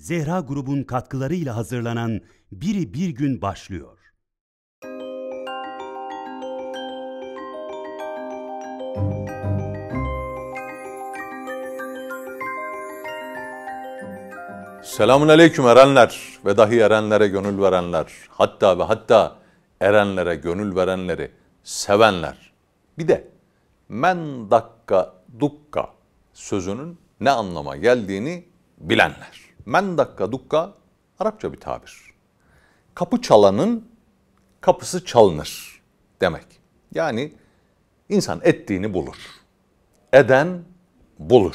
Zehra grubun katkılarıyla hazırlanan Biri Bir Gün başlıyor. Selamun aleyküm erenler ve dahi erenlere gönül verenler. Hatta ve hatta erenlere gönül verenleri sevenler. Bir de men dakka dukka sözünün ne anlama geldiğini bilenler. Men Mendakka dukka Arapça bir tabir. Kapı çalanın kapısı çalınır demek. Yani insan ettiğini bulur. Eden bulur.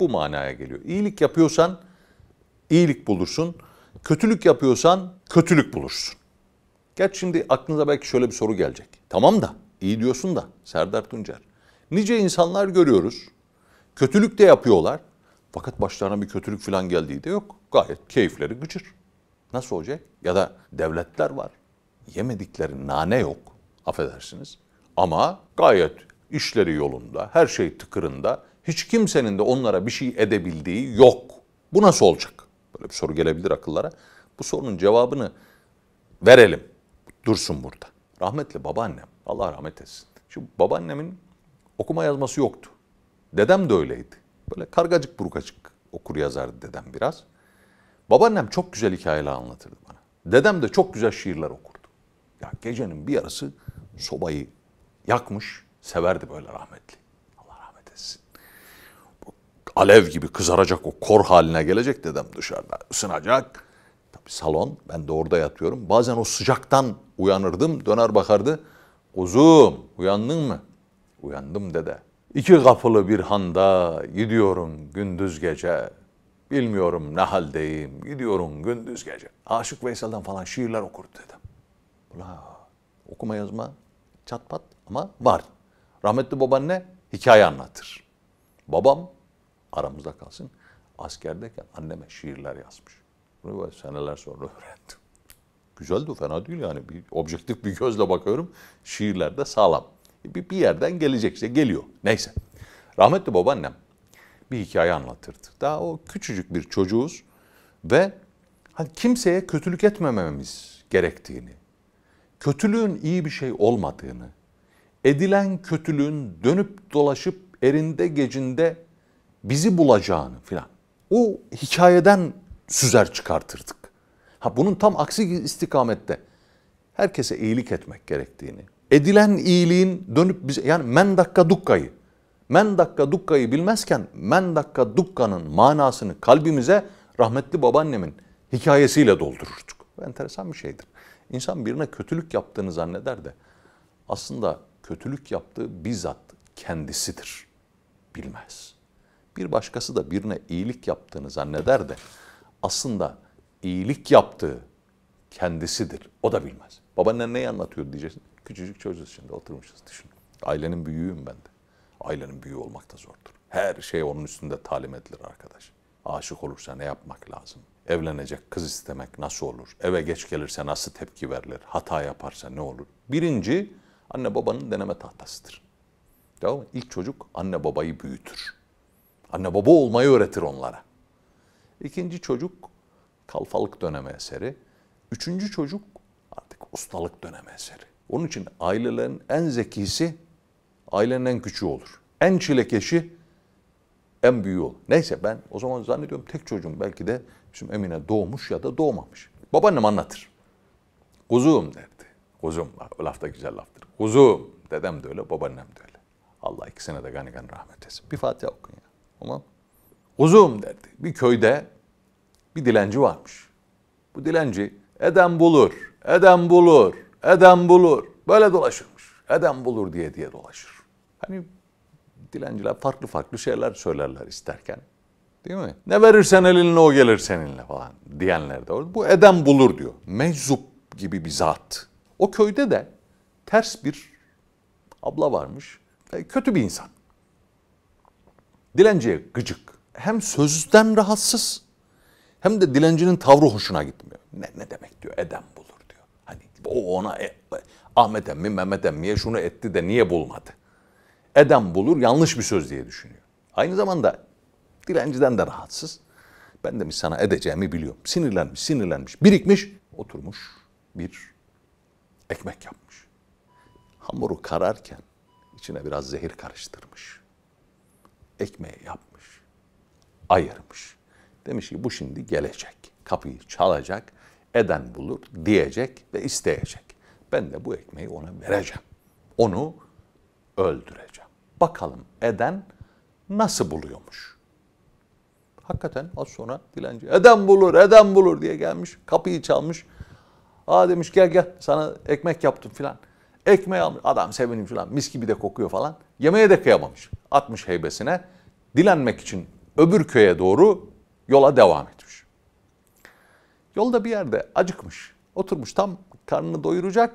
Bu manaya geliyor. İyilik yapıyorsan iyilik bulursun. Kötülük yapıyorsan kötülük bulursun. Geç şimdi aklınıza belki şöyle bir soru gelecek. Tamam da iyi diyorsun da Serdar Tuncer. Nice insanlar görüyoruz. Kötülük de yapıyorlar. Fakat başlarına bir kötülük falan geldiği de yok. Gayet keyifleri gıcır. Nasıl olacak? Ya da devletler var. Yemedikleri nane yok. Affedersiniz. Ama gayet işleri yolunda, her şey tıkırında. Hiç kimsenin de onlara bir şey edebildiği yok. Bu nasıl olacak? Böyle bir soru gelebilir akıllara. Bu sorunun cevabını verelim. Dursun burada. Rahmetli babaannem, Allah rahmet etsin. Şimdi babaannemin okuma yazması yoktu. Dedem de öyleydi. Böyle kargacık burgacık okur yazardı dedem biraz. Babaannem çok güzel hikayeler anlatırdı bana. Dedem de çok güzel şiirler okurdu. Ya gecenin bir yarısı sobayı yakmış, severdi böyle rahmetli. Allah rahmet etsin. Bu alev gibi kızaracak o kor haline gelecek dedem dışarıda ısınacak. Tabii salon, ben de orada yatıyorum. Bazen o sıcaktan uyanırdım, döner bakardı. uzum uyandın mı? Uyandım dede. İki kapılı bir handa gidiyorum gündüz gece. Bilmiyorum ne haldeyim gidiyorum gündüz gece. Aşık Veysel'den falan şiirler okurdu dedim. Ula, okuma yazma çatpat ama var. Rahmetli babaanne hikaye anlatır. Babam aramızda kalsın askerdeyken anneme şiirler yazmış. Bunu seneler sonra öğrendim. Güzeldi fena değil yani. Bir, objektif bir gözle bakıyorum. Şiirler de sağlam bir, bir yerden gelecek işte geliyor. Neyse. Rahmetli babaannem bir hikaye anlatırdı. Daha o küçücük bir çocuğuz ve hani kimseye kötülük etmememiz gerektiğini, kötülüğün iyi bir şey olmadığını, edilen kötülüğün dönüp dolaşıp erinde gecinde bizi bulacağını filan. O hikayeden süzer çıkartırdık. Ha bunun tam aksi istikamette herkese iyilik etmek gerektiğini, edilen iyiliğin dönüp bize yani men dakika dukkayı men dakika dukkayı bilmezken men dakika dukkanın manasını kalbimize rahmetli babaannemin hikayesiyle doldururduk. Bu enteresan bir şeydir. İnsan birine kötülük yaptığını zanneder de aslında kötülük yaptığı bizzat kendisidir. Bilmez. Bir başkası da birine iyilik yaptığını zanneder de aslında iyilik yaptığı kendisidir. O da bilmez. Babaannen neyi anlatıyor diyeceksin. Küçücük çocuğuz şimdi oturmuşuz düşün. Ailenin büyüğüm ben de. Ailenin büyüğü olmak da zordur. Her şey onun üstünde talim edilir arkadaş. Aşık olursa ne yapmak lazım? Evlenecek kız istemek nasıl olur? Eve geç gelirse nasıl tepki verilir? Hata yaparsa ne olur? Birinci anne babanın deneme tahtasıdır. Tamam mı? İlk çocuk anne babayı büyütür. Anne baba olmayı öğretir onlara. İkinci çocuk kalfalık döneme eseri Üçüncü çocuk artık ustalık dönemi eseri. Onun için ailelerin en zekisi ailenin en küçüğü olur. En çilekeşi en büyüğü olur. Neyse ben o zaman zannediyorum tek çocuğum belki de bizim Emine doğmuş ya da doğmamış. Babaannem anlatır. Kuzum derdi. Kuzum, laf da güzel laftır. Kuzum, dedem de öyle, babaannem de öyle. Allah ikisine de gani gani rahmet etsin. Bir Fatiha okun ya. Tamam. Kuzum derdi. Bir köyde bir dilenci varmış. Bu dilenci Edem bulur, edem bulur, edem bulur. Böyle dolaşırmış. Edem bulur diye diye dolaşır. Hani dilenciler farklı farklı şeyler söylerler isterken. Değil mi? Ne verirsen elinle o gelir seninle falan diyenler de var. Bu edem bulur diyor. Meczup gibi bir zat. O köyde de ters bir abla varmış. E, kötü bir insan. Dilenciye gıcık. Hem sözden rahatsız hem de dilencinin tavrı hoşuna gitmiyor. Ne, ne demek diyor eden bulur diyor. Hani o ona e, Ahmet emmi Mehmet emmiye şunu etti de niye bulmadı? Eden bulur yanlış bir söz diye düşünüyor. Aynı zamanda dilenciden de rahatsız. Ben demiş sana edeceğimi biliyorum. Sinirlenmiş, sinirlenmiş, birikmiş, oturmuş bir ekmek yapmış. Hamuru kararken içine biraz zehir karıştırmış. Ekmeği yapmış, ayırmış. Demiş ki bu şimdi gelecek. Kapıyı çalacak, eden bulur diyecek ve isteyecek. Ben de bu ekmeği ona vereceğim. Onu öldüreceğim. Bakalım eden nasıl buluyormuş? Hakikaten az sonra dilenci eden bulur, eden bulur diye gelmiş. Kapıyı çalmış. Aa demiş gel gel sana ekmek yaptım filan. Ekmeği almış. Adam sevinmiş filan. Mis gibi de kokuyor falan. Yemeğe de kıyamamış. Atmış heybesine. Dilenmek için öbür köye doğru yola devam etmiş. Yolda bir yerde acıkmış, oturmuş tam karnını doyuracak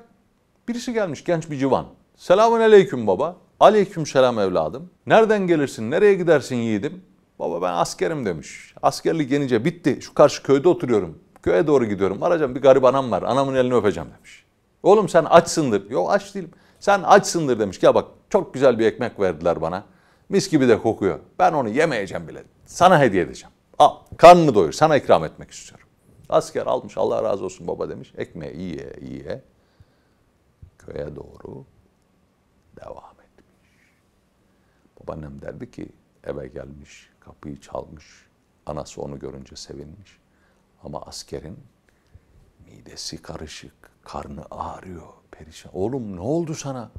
birisi gelmiş genç bir civan. Selamun aleyküm baba. Aleyküm selam evladım. Nereden gelirsin, nereye gidersin yiğidim? Baba ben askerim demiş. Askerlik yenince bitti. Şu karşı köyde oturuyorum. Köye doğru gidiyorum. Arayacağım bir garip anam var. Anamın elini öpeceğim demiş. Oğlum sen açsındır. Yok aç değilim. Sen açsındır demiş. Ya bak çok güzel bir ekmek verdiler bana. Mis gibi de kokuyor. Ben onu yemeyeceğim bile. Sana hediye edeceğim. Al, karnını doyur, sana ikram etmek istiyorum. Asker almış, Allah razı olsun baba demiş. Ekmeği iyiye, iyiye. Köye doğru devam etmiş. Babaannem derdi ki, eve gelmiş, kapıyı çalmış. Anası onu görünce sevinmiş. Ama askerin midesi karışık, karnı ağrıyor, perişan. Oğlum ne oldu sana?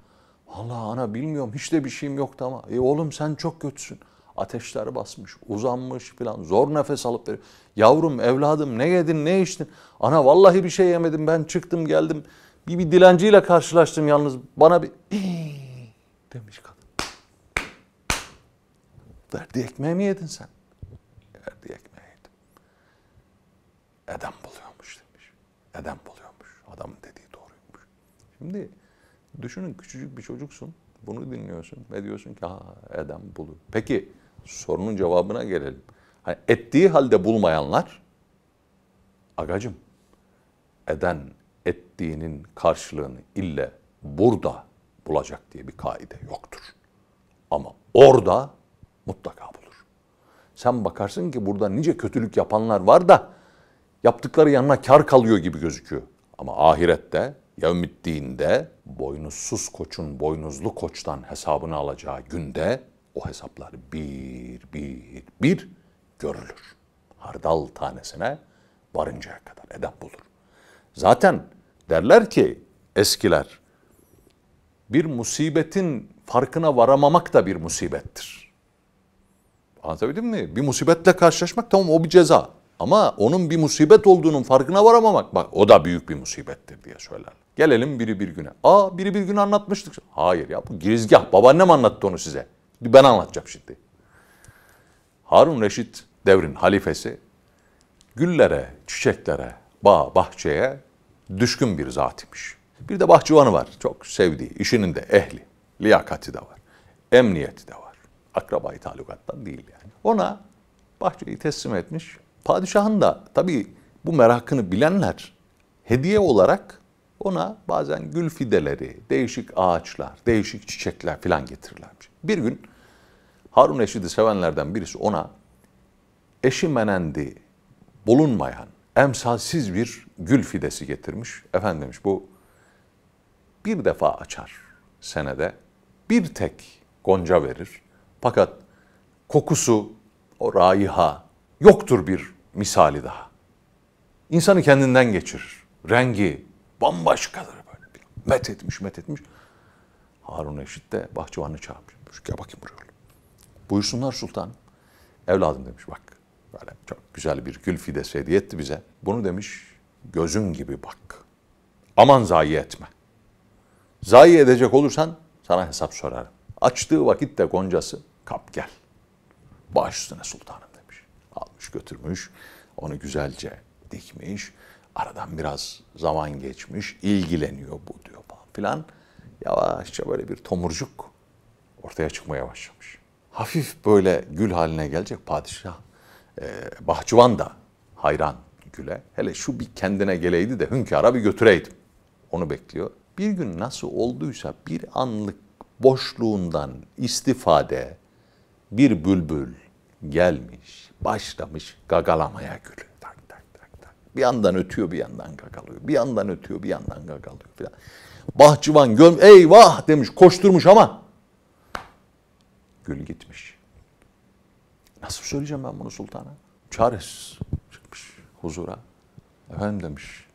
Allah ana bilmiyorum, hiç de bir şeyim yoktu ama. E oğlum sen çok kötüsün. Ateşler basmış, uzanmış filan. Zor nefes alıp veriyor. Yavrum, evladım ne yedin, ne içtin? Ana vallahi bir şey yemedim. Ben çıktım geldim. Bir, bir dilenciyle karşılaştım yalnız. Bana bir demiş kadın. Verdi ekmeği mi yedin sen? Verdi ekmeği yedim. Edem buluyormuş demiş. Edem buluyormuş. Adamın dediği doğruymuş. Şimdi düşünün küçücük bir çocuksun. Bunu dinliyorsun ve diyorsun ki ha Edem bulu. Peki sorunun cevabına gelelim. Hani ettiği halde bulmayanlar, agacım eden ettiğinin karşılığını ille burada bulacak diye bir kaide yoktur. Ama orada mutlaka bulur. Sen bakarsın ki burada nice kötülük yapanlar var da yaptıkları yanına kar kalıyor gibi gözüküyor. Ama ahirette, yevmiddinde boynuzsuz koçun boynuzlu koçtan hesabını alacağı günde o hesaplar bir bir bir görülür. Hardal tanesine varıncaya kadar edep bulur. Zaten derler ki eskiler bir musibetin farkına varamamak da bir musibettir. Anlatabildim mi? Bir musibetle karşılaşmak tamam o bir ceza. Ama onun bir musibet olduğunun farkına varamamak bak o da büyük bir musibettir diye söyler. Gelelim biri bir güne. Aa biri bir gün anlatmıştık. Hayır ya bu girizgah babaannem anlattı onu size. Ben anlatacağım şimdi. Harun Reşit devrin halifesi güllere, çiçeklere, bağ, bahçeye düşkün bir zat imiş. Bir de bahçıvanı var. Çok sevdiği, işinin de ehli. Liyakati de var. Emniyeti de var. Akrabayı talukattan değil yani. Ona bahçeyi teslim etmiş. Padişahın da tabii bu merakını bilenler hediye olarak ona bazen gül fideleri, değişik ağaçlar, değişik çiçekler filan getirirlermiş. Bir gün Harun eşidi sevenlerden birisi ona eşi menendi bulunmayan emsalsiz bir gül fidesi getirmiş. Efendim demiş bu bir defa açar senede bir tek gonca verir. Fakat kokusu, o raiha yoktur bir misali daha. İnsanı kendinden geçirir. Rengi bambaşkadır böyle. Met etmiş, met etmiş. Harun Eşit de bahçıvanı çağırmış. Gel bakayım buraya. Buyursunlar Sultan. Evladım demiş bak böyle çok güzel bir gül fidesi hediye etti bize. Bunu demiş gözün gibi bak. Aman zayi etme. Zayi edecek olursan sana hesap sorarım. Açtığı vakitte goncası kap gel. Baş üstüne sultanım demiş. Almış götürmüş. Onu güzelce dikmiş. Aradan biraz zaman geçmiş. İlgileniyor bu diyor falan filan. Yavaşça böyle bir tomurcuk ortaya çıkmaya başlamış hafif böyle gül haline gelecek padişah. E, bahçıvan da hayran güle. Hele şu bir kendine geleydi de hünkâra bir götüreydim. Onu bekliyor. Bir gün nasıl olduysa bir anlık boşluğundan istifade bir bülbül gelmiş, başlamış gagalamaya gülü. Tak, tak, tak, tak. Bir yandan ötüyor, bir yandan gagalıyor. Bir yandan ötüyor, bir yandan gagalıyor falan. Bahçıvan göm eyvah demiş, koşturmuş ama Gül gitmiş. Nasıl söyleyeceğim ben bunu sultana? Çaresiz çıkmış huzura. Efendim demiş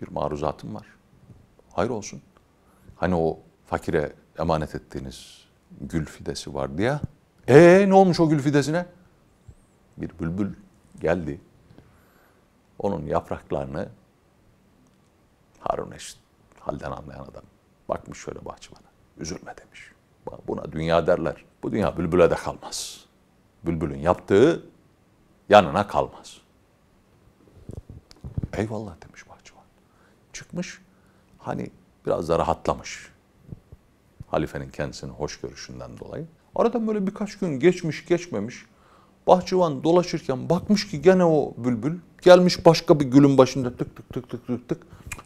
bir maruzatım var. Hayır olsun. Hani o fakire emanet ettiğiniz gül fidesi var diye. Ee ne olmuş o gül fidesine? Bir bülbül geldi. Onun yapraklarını Harun Eşit halden anlayan adam bakmış şöyle bahçıvana. Üzülme demiş. Buna dünya derler. Bu dünya bülbüle de kalmaz. Bülbülün yaptığı yanına kalmaz. Eyvallah demiş bahçıvan. Çıkmış hani biraz da rahatlamış. Halifenin kendisini hoş görüşünden dolayı. Aradan böyle birkaç gün geçmiş geçmemiş. Bahçıvan dolaşırken bakmış ki gene o bülbül gelmiş başka bir gülün başında tık tık tık tık tık tık.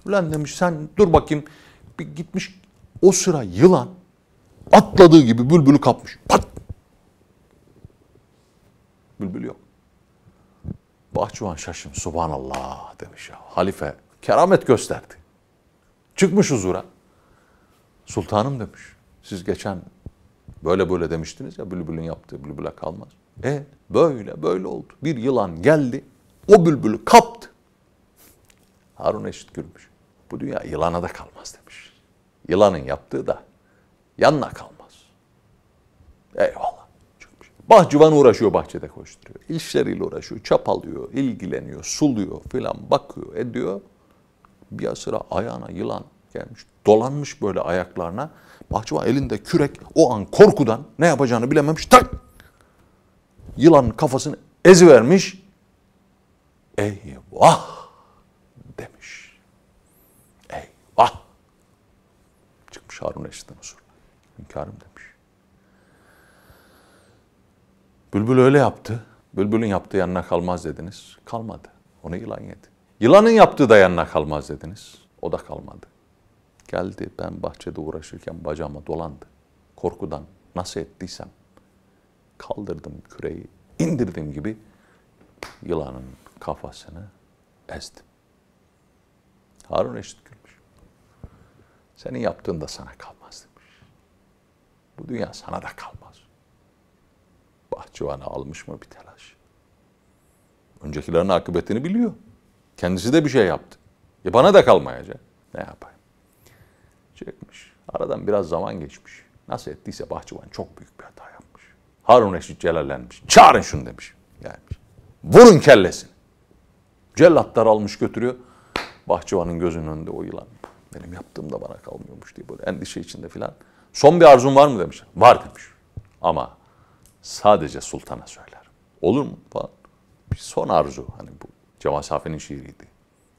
Ulan demiş sen dur bakayım bir gitmiş o sıra yılan Atladığı gibi bülbülü kapmış. Pat! Bülbül yok. Bahçıvan şaşım subhanallah demiş ya. Halife keramet gösterdi. Çıkmış huzura. Sultanım demiş. Siz geçen böyle böyle demiştiniz ya bülbülün yaptığı bülbüle kalmaz. E böyle böyle oldu. Bir yılan geldi. O bülbülü kaptı. Harun Eşit gülmüş. Bu dünya yılana da kalmaz demiş. Yılanın yaptığı da Yanına kalmaz. Eyvallah. Şey. Bahçıvan uğraşıyor bahçede koşturuyor. İşleriyle uğraşıyor, çapalıyor, ilgileniyor, suluyor filan bakıyor, ediyor. Bir sıra ayağına yılan gelmiş. Dolanmış böyle ayaklarına. Bahçıvan elinde kürek o an korkudan ne yapacağını bilememiş. Tak! yılanın kafasını ezivermiş. Eyvah! demiş. Eyvah! Çıkmış Harun Reşit'ten huzur hünkârım demiş. Bülbül öyle yaptı. Bülbül'ün yaptığı yanına kalmaz dediniz. Kalmadı. Onu yılan yedi. Yılanın yaptığı da yanına kalmaz dediniz. O da kalmadı. Geldi ben bahçede uğraşırken bacağıma dolandı. Korkudan nasıl ettiysem kaldırdım küreyi. indirdim gibi yılanın kafasını ezdim. Harun Eşit gülmüş. Senin yaptığın da sana kaldı. Bu dünya sana da kalmaz. Bahçıvan'a almış mı bir telaş? Öncekilerin akıbetini biliyor. Kendisi de bir şey yaptı. E bana da kalmayacak. Ne yapayım? Çekmiş. Aradan biraz zaman geçmiş. Nasıl ettiyse Bahçıvan çok büyük bir hata yapmış. Harun Reşit celallenmiş. Çağırın şunu demiş. Gelmiş. Vurun kellesini. Cellatlar almış götürüyor. Bahçıvanın gözünün önünde o yılan. Benim yaptığım da bana kalmıyormuş diye böyle endişe içinde filan. Son bir arzun var mı demiş. Var demiş. Ama sadece sultana söyler. Olur mu Bir son arzu. Hani bu Cemal Safi'nin şiiriydi.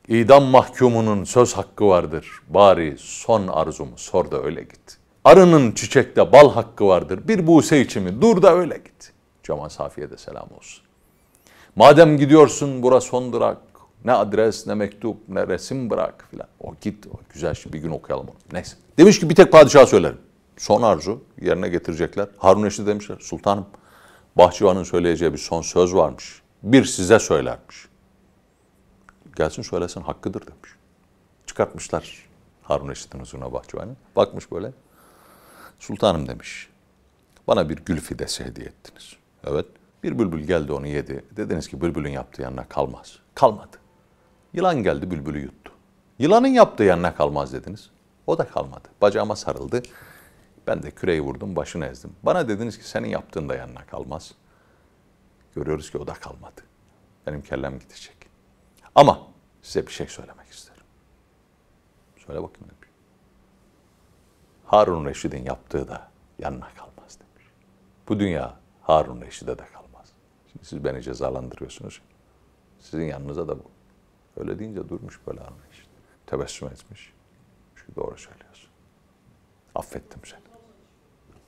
İdam mahkumunun söz hakkı vardır. Bari son arzumu sor da öyle git. Arının çiçekte bal hakkı vardır. Bir buse içimi dur da öyle git. Cemal Safi'ye de selam olsun. Madem gidiyorsun bura son durak. Ne adres, ne mektup, ne resim bırak filan. O git, o güzel şimdi bir gün okuyalım onu. Neyse. Demiş ki bir tek padişah söylerim son arzu yerine getirecekler. Harun Reşit demişler, sultanım Bahçıvan'ın söyleyeceği bir son söz varmış. Bir size söylermiş. Gelsin söylesin hakkıdır demiş. Çıkartmışlar Harun Reşit'in huzuruna Bahçıvan'ı. Bakmış böyle. Sultanım demiş. Bana bir gül fidesi hediye ettiniz. Evet. Bir bülbül geldi onu yedi. Dediniz ki bülbülün yaptığı yanına kalmaz. Kalmadı. Yılan geldi bülbülü yuttu. Yılanın yaptığı yanına kalmaz dediniz. O da kalmadı. Bacağıma sarıldı. Ben de küreyi vurdum, başını ezdim. Bana dediniz ki senin yaptığın da yanına kalmaz. Görüyoruz ki o da kalmadı. Benim kellem gidecek. Ama size bir şey söylemek isterim. Söyle bakayım demiş. Harun Reşid'in yaptığı da yanına kalmaz demiş. Bu dünya Harun Reşid'e de kalmaz. Şimdi siz beni cezalandırıyorsunuz. Sizin yanınıza da bu. Öyle deyince durmuş böyle Harun Reşid. Tebessüm etmiş. Çünkü doğru söylüyorsun. Affettim seni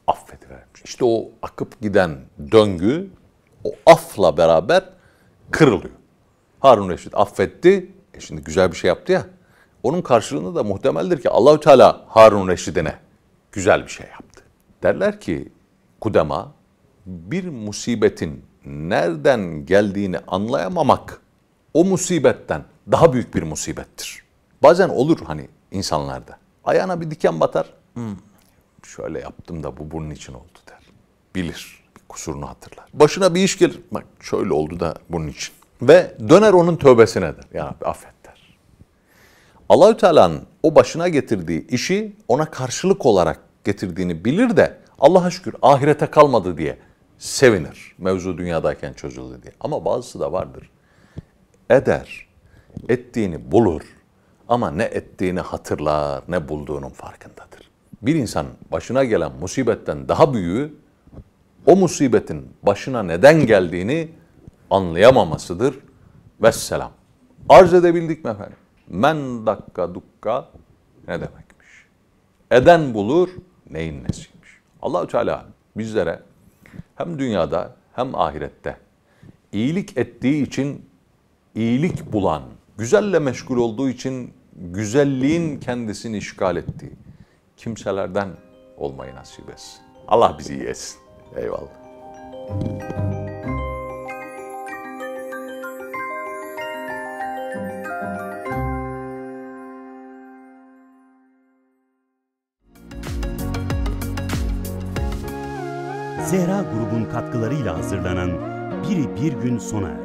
affedivermiş. İşte o akıp giden döngü o afla beraber kırılıyor. Harun Reşit affetti. E şimdi güzel bir şey yaptı ya. Onun karşılığında da muhtemeldir ki Allahü Teala Harun Reşid'ine güzel bir şey yaptı. Derler ki kudema bir musibetin nereden geldiğini anlayamamak o musibetten daha büyük bir musibettir. Bazen olur hani insanlarda. Ayağına bir diken batar. Hmm, şöyle yaptım da bu bunun için oldu der. Bilir, kusurunu hatırlar. Başına bir iş gelir, bak şöyle oldu da bunun için. Ve döner onun tövbesine der. Ya affet der. Allahü Teala'nın o başına getirdiği işi ona karşılık olarak getirdiğini bilir de Allah'a şükür ahirete kalmadı diye sevinir. Mevzu dünyadayken çözüldü diye. Ama bazısı da vardır. Eder, ettiğini bulur ama ne ettiğini hatırlar ne bulduğunun farkındadır bir insan başına gelen musibetten daha büyüğü o musibetin başına neden geldiğini anlayamamasıdır. Vesselam. Arz edebildik mi efendim? Men dakka dukka ne demekmiş? Eden bulur neyin nesiymiş? Allahü Teala bizlere hem dünyada hem ahirette iyilik ettiği için iyilik bulan, güzelle meşgul olduğu için güzelliğin kendisini işgal ettiği, kimselerden olmayı nasip etsin. Allah bizi iyi etsin. Eyvallah. Zehra grubun katkılarıyla hazırlanan Biri Bir Gün sona erdi.